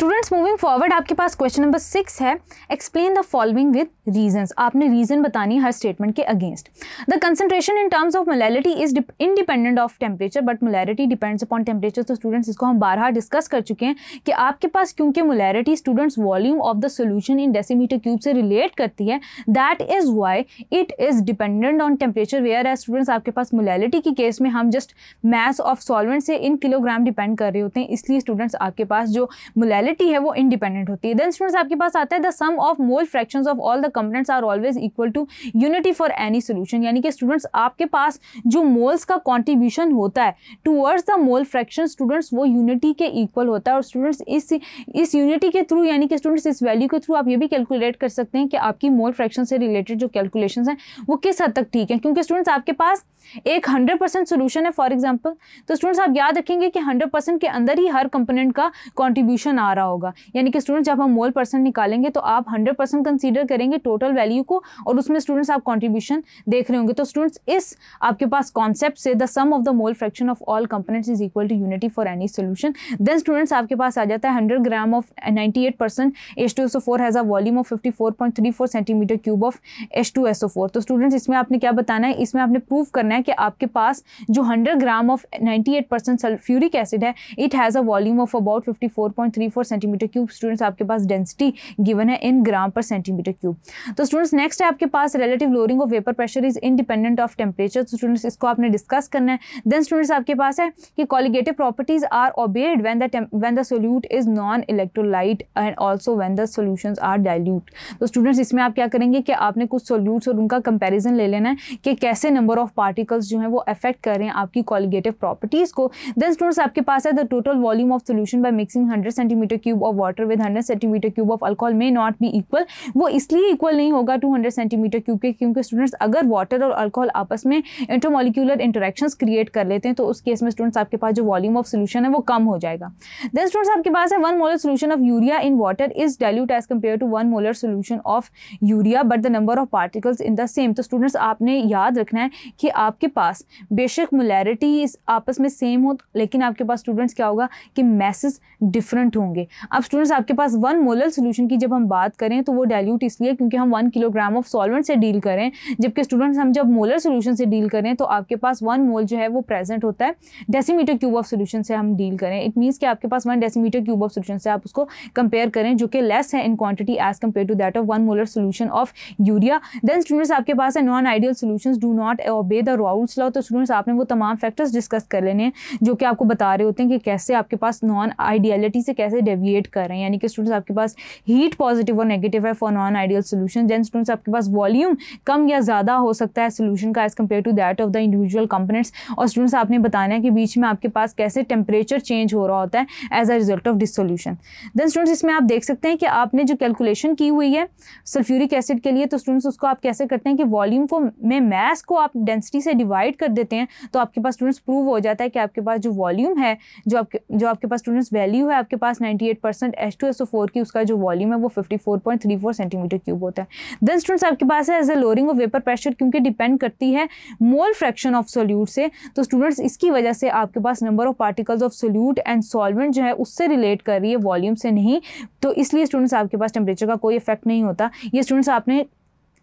Students moving forward आपके पास question number six है explain the following with reasons आपने रीजन बतानी हर स्टेटमेंट के against the concentration in terms of molality is independent of temperature but molarity depends upon temperature तो students इसको हम बारह डिस्कस कर चुके हैं कि आपके पास क्योंकि molarity students volume of the solution in decimetre cube से रिलेट करती है that is why it is dependent on temperature whereas students आपके पास मोलैलिटी के केस में हम जस्ट मैथ ऑफ सॉल्वेंट से इन किलोग्राम डिपेंड कर रहे होते हैं इसलिए स्टूडेंट्स आपके पास जो मोलैलिटी क्वालिटी है वो इंडिपेंडेंट होती है देन स्टूडेंट्स आपके पास आता है the sum of mole fractions of all the components are always equal to unity for any solution यानी कि स्टूडेंट्स आपके पास जो मोल्स का कॉन्ट्रीब्यूशन होता है towards the mole fraction students वो यूनिटी के इक्वल होता है और स्टूडेंट्स इस इस यूनिटी के थ्रू यानी कि स्टूडेंट्स इस वैल्यू के थ्रू आप ये भी कैलकुलेट कर सकते हैं कि आपकी मोल फ्रैक्शन से रिलेटेड जो कैलकुलेशन हैं वो किस हद तक ठीक है क्योंकि स्टूडेंट्स आपके पास एक हंड्रेड परसेंट सोल्यूशन है फॉर एग्जाम्पल तो स्टूडेंट्स आप याद रखेंगे कि हंड्रेड परसेंट के अंदर ही हर कंपोनेंट का कॉन्ट्रीब्यूशन आ रहा रहा होगा यानी कि स्टूडेंट जब हम मोल परसेंट निकालेंगे तो आप हंड्रेड परसेंट कंसिडर करेंगे टोटल वैल्यू को और उसमें स्टूडेंट्स आप कॉन्ट्रीब्यूशन देख रहे होंगे तो स्टूडेंट्स इस आपके पास कॉन्सेप्ट से the sum of the mole fraction of all components is equal to unity for any solution then students आपके पास आ जाता है hundred gram of ninety eight percent H two SO four has a volume of fifty four point three four centimetre cube of H two SO four तो students इसमें आपने क्या बताना है इसमें आपने प्रूव करना है कि आपके पास जो hundred gram of ninety eight percent sulphuric acid है it has a volume of about fifty four point three four centimetre cube students आपके पास डेंसिटी गिवन है in gram per centimetre cube तो स्टूडेंट्स नेक्स्ट है आपके पास relative lowering of vapour pressure is independent of temperature तो students इसको आपने डिस्कस करना है देन स्टूडेंट्स आपके पास है कि colligative properties are obeyed when then the solute is non electrolyte and also when the solution are dilute तो स्टूडेंट्स इसमें आप क्या करेंगे कि आपने कुछ सोल्यूट्स और उनका कंपेरिजन ले लेना है कि कैसे नंबर ऑफ पार्टिकल्स जो हैं वो अफेक्ट कर रहे हैं आपकी कॉलिगेटिव प्रॉपर्टीज़ को देन स्टूडेंट्स आपके पास है the total volume of solution by mixing hundred centimetre cube of water with hundred centimetre cube of alcohol may not be equal वो इसलिए इक्वल नहीं होगा टू हंड्रेड सेंटीमीटर क्यूब के क्योंकि स्टूडेंट्स अगर वाटर और अल्कोहल आपस में इंटरमोलिकुलर इंटरेक्शन क्रिएट कर लेते हैं तो उस केस में स्टूडेंट्स आपके पास जो वॉल्यूम ऑफ सोल्यूशन है वो कम हो जाएगा देन स्टूडेंट्स आपके पास है one molar solution of urea in water is dilute as compare to one molar solution of urea but the number of particles in the same तो स्टूडेंट्स आपने याद रखना है कि आपके पास बेशक मोलैरिटी आपस में सेम हो लेकिन आपके पास स्टूडेंट्स क्या होगा कि मैसेज डिफरेंट होंगे अब स्टूडेंट्स आपके पास वन मोलर सोल्यूशन की जब हम बात करें तो वो डायल्यूट इसलिए क्योंकि हम वन किलोग्राम ऑफ सॉल्वेंट से डील करें जबकि स्टूडेंट्स हम जब मोलर सोल्यूशन से डील करें तो आपके पास वन मोल जो है वो प्रेजेंट होता है डेसीमीटर क्यूब ऑफ सोल्यूशन से हम डील करें इट मीन्स कि आपके पास one decimetre cube of solution से आप उसको कंपेयर करें जो कि लेस है in quantity as compare to that of one molar solution of urea then students आपके पास है non ideal solution do not obey the Raoult's law तो स्टूडेंट्स आपने वो तमाम फैक्टर्स डिस्कस कर लेने हैं जो कि आपको बता रहे होते हैं कि कैसे आपके पास नॉन आइडियलिटी से कैसे डेविएट कर रहे हैं यानी कि स्टूडेंट्स आपके पास हीट पॉजिटिव और नेगेटिव है for non ideal solution then students आपके पास वॉल्यूम कम या ज़्यादा हो सकता है सोल्यूशन का as compare to that of the individual components और स्टूडेंट्स आपने बताना है कि बीच में आपके पास कैसे टेम्परेचर चेंज हो रहा होता है as a result of solution then students इसमें आप देख सकते हैं कि आपने जो कैलकुलेशन की हुई है सल्फ्यूरिक एसिड के लिए तो स्टूडेंट्स उसको आप कैसे करते हैं कि वॉल्यूम को में मैस को आप डेंसिटी से डिवाइड कर देते हैं तो आपके पास स्टूडेंट्स प्रूव हो जाता है कि आपके पास जो वॉल्यूम है जो आपके जो आपके पास स्टूडेंट्स वैल्यू है आपके पास की उसका जो वॉल्यूम है वो 54.34 सेंटीमीटर क्यूब होता है देन स्टूडेंट्स आपके पास है as a lowering of vapour pressure क्योंकि डिपेंड करती है मोल फ्रैक्शन ऑफ सोल्यूट से तो स्टूडेंट्स इसकी वजह से आपके पास number of particles of solute and solvent जो है उससे रिलेट कर रही है वॉल्यूम से नहीं तो इसलिए स्टूडेंट्स आपके पास टेम्परेचर का कोई इफेक्ट नहीं होता ये स्टूडेंट्स आपने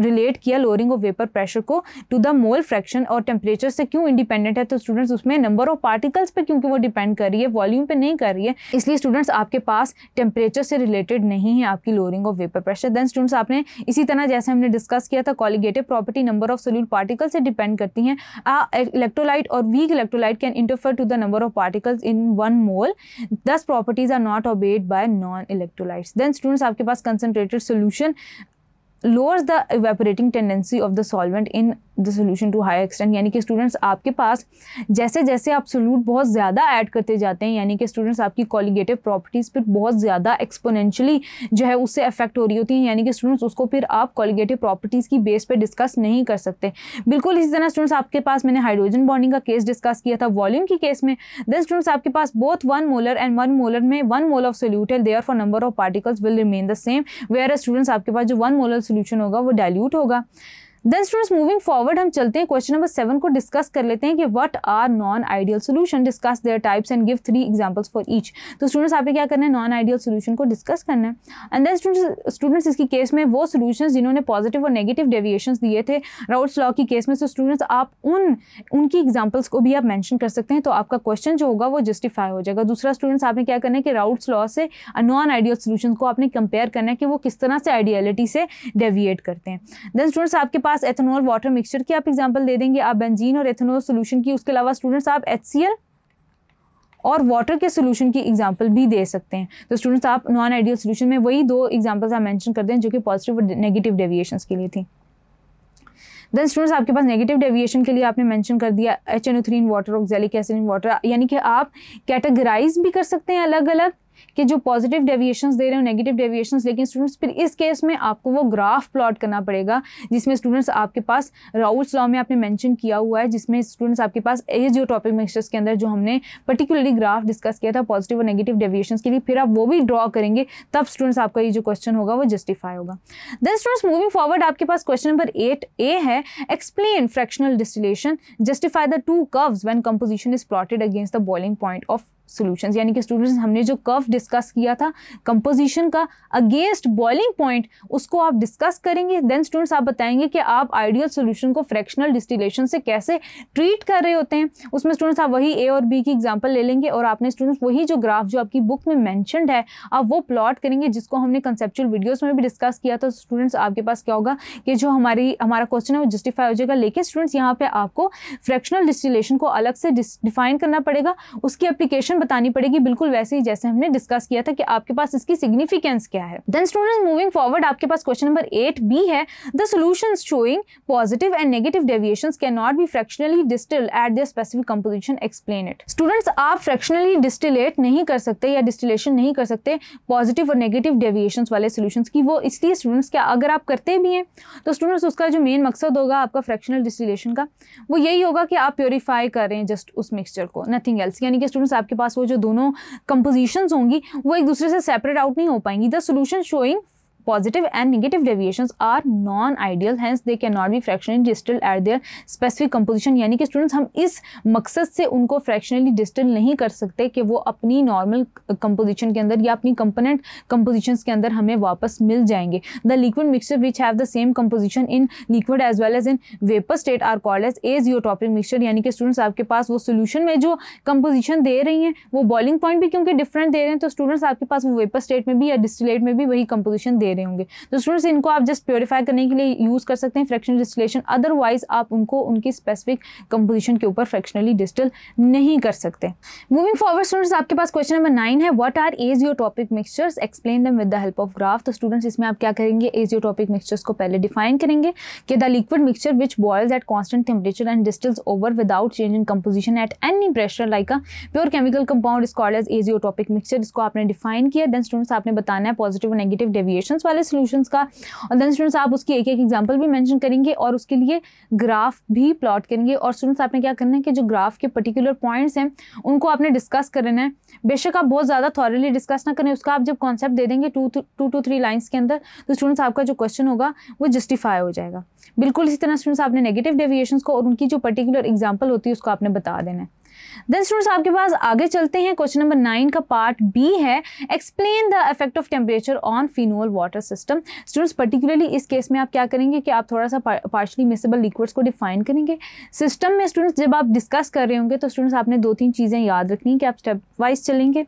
रिलेट किया लोअरिंग ऑफ वेपर प्रेशर को टू द मोल फ्रैक्शन और टेम्परेचर से क्यों इंडिपेंडेंट है तो स्टूडेंट्स उसमें नंबर ऑफ पार्टिकल्स पे क्योंकि वो डिपेंड कर रही है वॉल्यूम पे नहीं कर रही है इसलिए स्टूडेंट्स आपके पास टेम्परेचर से रिलेटेड नहीं है आपकी lowering of vapour pressure then students आपने इसी तरह जैसे हमने डिस्कस किया था colligative property number of solute particle से डिपेंड करती हैं इलेक्ट्रोलाइट और weak electrolyte can interfere to the number of particles in one mole thus properties are not obeyed by non electrolytes then students आपके पास concentrated solution lowers the evaporating tendency of the solvent in the solution to high extent यानी कि students आपके पास जैसे जैसे आप solute बहुत ज़्यादा ऐड करते जाते हैं यानी कि स्टूडेंट्स आपकी कॉलीगेटिव प्रॉपर्टीज़ पर बहुत ज़्यादा एक्सपोनेंशली जो है उससे अफेक्ट हो रही होती हैं यानी कि स्टूडेंट्स उसको फिर आप कॉलीगेटिव प्रॉपर्टीज़ की बेस पर डिस्कस नहीं कर सकते बिल्कुल इसी तरह स्टूडेंट्स आपके पास मैंने हाइड्रोजन बॉन्डिंग का केस डिस्कस किया था वॉल्यूम की केस में देन स्टूडेंट्स आपके पास बहुत one molar and one molar में वन मोल ऑफ सोल्यूट है therefore number of particles will remain the same where students आपके पास जो वन मोलर सोल्यूशन होगा वो डायल्यूट होगा देन स्टूडेंट्स मूविंग फॉरवर्ड हम चलते हैं क्वेश्चन नंबर सेवन को डिस्कस कर लेते हैं कि what are non ideal solution discuss their types and give three examples for each तो स्टूडेंट्स आपने क्या करना है नॉन आइडियल सोल्यूशन को डिस्कस करना है एंड देन स्टूडेंट्स स्टूडेंट्स इसकी केस में वो सोल्यूशन जिन्होंने पॉजिटिव और नेगेटिव डेविएशन दिए थे राउट्स लॉ की केस में तो स्टूडेंट्स आप उन उनकी एग्जाम्पल्स को भी आप मैंशन कर सकते हैं तो आपका क्वेश्चन जो होगा वो जस्टिफाई हो जाएगा दूसरा स्टूडेंट्स आपने क्या करना है कि राउट्स लॉ से नॉन आइडियल सोल्यूशन को आपने कंपेयर करना है कि वो किस तरह से आइडियलिटी से डेविएट करते हैं देन स्टूडेंट्स आपके पास एथेनॉल वाटर मिक्सचर की आप एग्जांपल दे देंगे आप बेंजीन और एथेनॉल सोल्यूशन की उसके अलावा स्टूडेंट्स आप एच और वाटर के सोल्यूशन की एग्जाम्पल भी दे सकते हैं तो स्टूडेंट्स आप नॉन आइडियल सोल्यूशन में वही दो एग्जाम्पल्स आप मैंशन कर दें जो कि पॉजिटिव और नेगेटिव डेविएशन के लिए थी देन स्टूडेंट्स आपके पास नेगेटिव डेविएशन के लिए आपने मेंशन कर दिया H N O three in water oxalic acid in water यानी कि आप कैटेगराइज भी कर सकते हैं अलग अलग कि जो पॉजिटिव डेविएशंस दे रहे हो नेगेटिव डेविएशंस लेकिन स्टूडेंट्स फिर इस केस में आपको वो ग्राफ प्लॉट करना पड़ेगा जिसमें स्टूडेंट्स आपके पास राउल्स लॉ में आपने मैंशन किया हुआ है जिसमें स्टूडेंट्स आपके पास ए जो टॉपिक मिक्सचर्स के अंदर जो हमने पर्टिकुलरली ग्राफ डिस्कस किया था पॉजिटिव और नेगेटिव डेविएशंस के लिए फिर आप वो भी ड्रॉ करेंगे तब स्टूडेंट्स आपका ये जो क्वेश्चन होगा वो जस्टिफाई होगा देन स्टूडेंट्स मूविंग फॉरवर्ड आपके पास क्वेश्चन नंबर एट ए है explain fractional distillation justify the two curves when composition is plotted against the boiling point of solution यानी कि स्टूडेंट्स हमने जो कर्व डिस्कस किया था कंपोजिशन का अगेंस्ट बॉइलिंग पॉइंट उसको आप डिस्कस करेंगे देन स्टूडेंट्स आप बताएंगे कि आप आइडियल सोल्यूशन को फ्रैक्शनल डिस्टिलेशन से कैसे ट्रीट कर रहे होते हैं उसमें स्टूडेंट्स आप वही ए और बी की एग्जाम्पल ले लेंगे और आपने स्टूडेंट्स वही जो ग्राफ जो आपकी बुक में मैंशनड है आप वो प्लॉट करेंगे जिसको हमने कंसेप्चुअल वीडियोज़ में भी डिस्कस किया था तो स्टूडेंट्स आपके पास क्या होगा कि जो हमारी हमारा क्वेश्चन है वो जस्टिफाई हो जाएगा लेकिन स्टूडेंट्स यहाँ पर आपको फ्रैक्शनल डिस्टिलेशन को अलग से डिफाइन करना पड़ेगा उसकी एप्लीकेशन रीज़न बतानी पड़ेगी बिल्कुल वैसे ही जैसे हमने डिस्कस किया था कि आपके पास इसकी सिग्निफिकेंस क्या है देन स्टूडेंट्स मूविंग फॉरवर्ड आपके पास क्वेश्चन नंबर एट बी है the solution showing positive and negative deviation can not be fractionally distil at the specific composition explain it students आप फ्रैक्शनली डिस्टिलेट नहीं कर सकते या डिस्टिलेशन नहीं कर सकते पॉजिटिव और नेगेटिव डेविएशन वाले सोल्यूशन की वो इसलिए स्टूडेंट्स क्या अगर आप करते भी हैं तो स्टूडेंट्स उसका जो मेन मकसद होगा आपका फ्रैक्शनल डिस्टिलेशन का वो यही होगा कि आप प्योरीफाई कर रहे हैं जस्ट उस मिक्सचर को नथिंग एल्स यानी कि स्टूडेंट्स आपके पास पास वो जो दोनों कंपोजिशंस होंगी वो एक दूसरे से सेपरेट आउट नहीं हो पाएंगी the solution showing positive and negative deviation are non ideal hence they can not be fractionally digital at their specific composition यानी कि स्टूडेंट्स हम इस मकसद से उनको फ्रैक्शनली डिस्टिल नहीं कर सकते कि वो अपनी नॉर्मल कंपोजिशन के अंदर या अपनी कंपोनेंट कंपोजिशन के अंदर हमें वापस मिल जाएंगे the liquid mixture which have the same composition in liquid as well as in vapour state are call as topic mixture यानी कि स्टूडेंट्स आपके पास वो सोल्यूशन में जो कंपोजिशन दे रही हैं वो बॉइलिंग पॉइंट भी क्योंकि डिफरेंट दे रहे हैं तो स्टूडेंट्स आपके पास वो वेपर स्टेट में भी या डिस्टिलेट में भी वही कंपोजिशन दे रहे होंगे तो स्टूडेंट्स इनको आप जस्ट प्योरीफाई करने के लिए यूज़ कर सकते हैं फ्रैक्शनल डिस्टिलेशन अदरवाइज आप उनको उनकी स्पेसिफिक कंपोजिशन के ऊपर फ्रैक्शनली डिस्टिल नहीं कर सकते मूविंग फॉरवर्ड स्टूडेंट्स आपके पास क्वेश्चन नंबर नाइन है what are as your topic mixtures explain them with the help of graph तो स्टूडेंट्स इसमें आप क्या करेंगे एज योर टॉपिक मिक्सचर्स को पहले डिफाइन करेंगे कि the liquid mixture which boils at constant temperature and distils over without change in composition at any pressure like a pure chemical compound is called as azeotropic mixture इसको आपने define किया then students आपने बताना है positive और negative deviation वाले solutions का और देन स्टूडेंट्स आप उसकी एक एक एग्जाम्पल भी मैंशन करेंगे और उसके लिए ग्राफ भी प्लॉट करेंगे और स्टूडेंट्स आपने क्या करना है कि जो ग्राफ के पर्टिकुलर पॉइंट्स हैं उनको आपने डिस्कस करना है बेशक आप बहुत ज़्यादा थॉरली डिस्कस ना करें उसका आप जब कॉन्सेप्ट दे देंगे two two two three lines के अंदर तो स्टूडेंट्स आपका जो क्वेश्चन होगा वो जस्टिफाई हो जाएगा बिल्कुल इसी तरह स्टूडेंट्स आपने नेगेटिव डेविएशन को और उनकी जो पर्टिकुलर एग्जाम्पल होती है उसको आपने बता देना है देन स्टूडेंट्स आपके पास आगे चलते हैं क्वेश्चन नंबर नाइन का पार्ट बी है explain the effect of temperature on phenol water system students particularly इस केस में आप क्या करेंगे कि आप थोड़ा सा पार्शली मिसेबल लिक्विड्स को डिफाइन करेंगे सिस्टम में स्टूडेंट्स जब आप डिस्कस कर रहे होंगे तो स्टूडेंट्स आपने दो तीन चीज़ें याद रखनी है कि आप स्टेप वाइज चलेंगे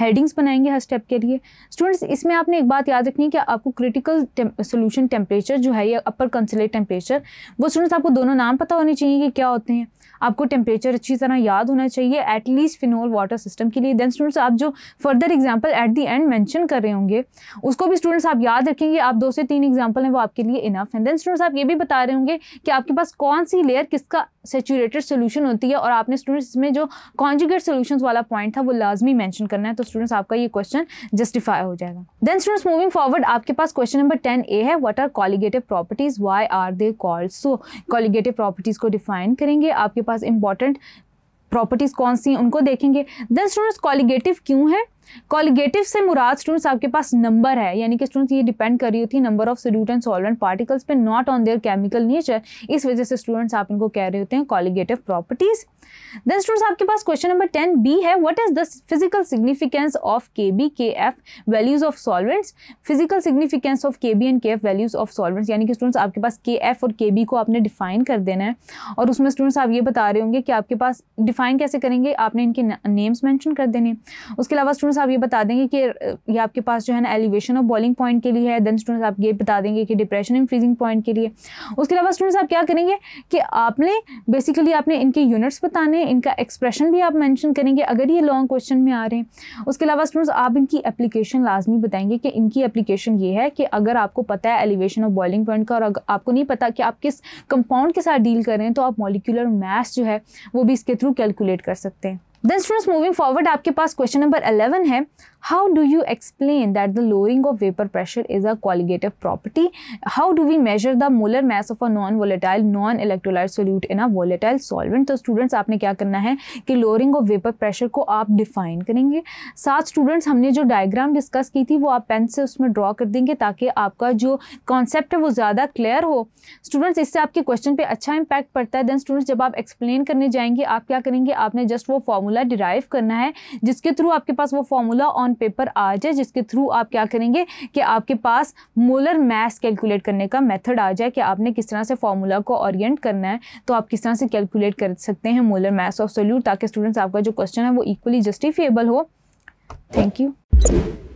हेडिंग्स बनाएंगे हर स्टेप के लिए स्टूडेंट्स इसमें आपने एक बात याद रखनी है कि आपको क्रिटिकल सोल्यूशन टेम्परेचर जो है या अपर कंसलेट टेम्परेचर वो स्टूडेंट्स आपको दोनों नाम पता होने चाहिए कि क्या होते हैं आपको टेम्परेचर अच्छी तरह याद बाद होना चाहिए एटलीस्ट फिनोल वाटर सिस्टम के लिए देन स्टूडेंट्स आप जो further example at the end mention कर रहे होंगे उसको भी स्टूडेंट्स आप याद रखेंगे आप दो से तीन एग्जाम्पल हैं वो आपके लिए इनफ हैं देन स्टूडेंट्स आप ये भी बता रहे होंगे कि आपके पास कौन सी लेयर किसका सेचूरेटेड सोल्यूशन होती है और आपने स्टूडेंट्स इसमें जो कॉन्जुगेट सोल्यूशन वाला पॉइंट था वो लाजमी मैंशन करना है तो स्टूडेंट्स आपका ये क्वेश्चन जस्टिफाई हो जाएगा देन स्टूडेंट्स मूविंग फॉरवर्ड आपके पास क्वेश्चन नंबर टेन ए है what are colligative properties why are they called so colligative properties को डिफाइन करेंगे आपके पास इंपॉर्टेंट प्रॉपर्टीज़ कौन सी उनको देखेंगे देन स्टूडेंट्स कॉलीगेटिव क्यों है कॉलिगेटिव से मुराद स्टूडेंट्स आपके पास नंबर है यानी कि स्टूडेंट्स ये डिपेंड कर रही होती है number of solute and solvent particles पे not on their chemical nature इस वजह से स्टूडेंट्स आप इनको कह रहे होते हैं कॉलिगेटिव प्रॉपर्टीज देन स्टूडेंट्स आपके पास क्वेश्चन नंबर टेन बी है what is the physical significance of K B K F values of solvents physical significance of K B and K F values of solvents यानी कि students आपके पास के F और के B को आपने define कर देना है और उसमें स्टूडेंट्स आप ये बता रहे होंगे कि आपके पास डिफाइन कैसे करेंगे आपने इनके नेम्स मैंशन कर देने उसके अलावा स्टूडेंट्स आप ये बता देंगे कि ये आपके पास जो है ना एलिवेशन ऑफ बॉलिंग पॉइंट के लिए है देन स्टूडेंट्स आप ये बता देंगे कि डिप्रेशन इन फ्रीजिंग पॉइंट के लिए उसके अलावा स्टूडेंट्स आप क्या करेंगे कि आपने बेसिकली आपने इनके यूनिट्स बताने इनका एक्सप्रेशन भी आप मैंशन करेंगे अगर ये लॉन्ग क्वेश्चन में आ रहे हैं उसके अलावा स्टूडेंट्स आप इनकी एप्लीकेशन लाजमी बताएंगे कि इनकी एप्लीकेशन ये है कि अगर आपको पता है एलिवेशन ऑफ बॉलिंग पॉइंट का और आपको नहीं पता कि आप किस कंपाउंड के साथ डील कर रहे हैं तो आप मॉलिकुलर मैथ्स जो है वो भी इसके थ्रू कैलकुलेट कर सकते हैं देन स्टूडेंट्स मूविंग फॉरवर्ड आपके पास क्वेश्चन नंबर 11 है how do you explain that the lowering of vapour pressure is a colligative property how do we measure the molar mass of a non volatile non electrolyte solute in a volatile solvent? तो students आपने क्या करना है कि lowering of vapour pressure को आप define करेंगे साथ स्टूडेंट्स हमने जो डायग्राम डिस्कस की थी वो आप पेन से उसमें ड्रॉ कर देंगे ताकि आपका जो कॉन्सेप्ट है वो ज़्यादा क्लियर हो स्टूडेंट्स इससे आपके क्वेश्चन पर अच्छा इम्पैक्ट पड़ता है देन स्टूडेंट्स जब आप एक्सप्लेन करने जाएंगे आप क्या करेंगे आपने जस्ट वो फॉर्मूला डिराइव करना है जिसके थ्रू आपके पास वो फॉर्मूला ऑन ऑन पेपर आ जाए जिसके थ्रू आप क्या करेंगे कि आपके पास मोलर मैस कैलकुलेट करने का मेथड आ जाए कि आपने किस तरह से फार्मूला को ऑरियंट करना है तो आप किस तरह से कैलकुलेट कर सकते हैं मोलर मैस ऑफ सोल्यूट ताकि स्टूडेंट्स आपका जो क्वेश्चन है वो इक्वली जस्टिफिएबल हो थैंक यू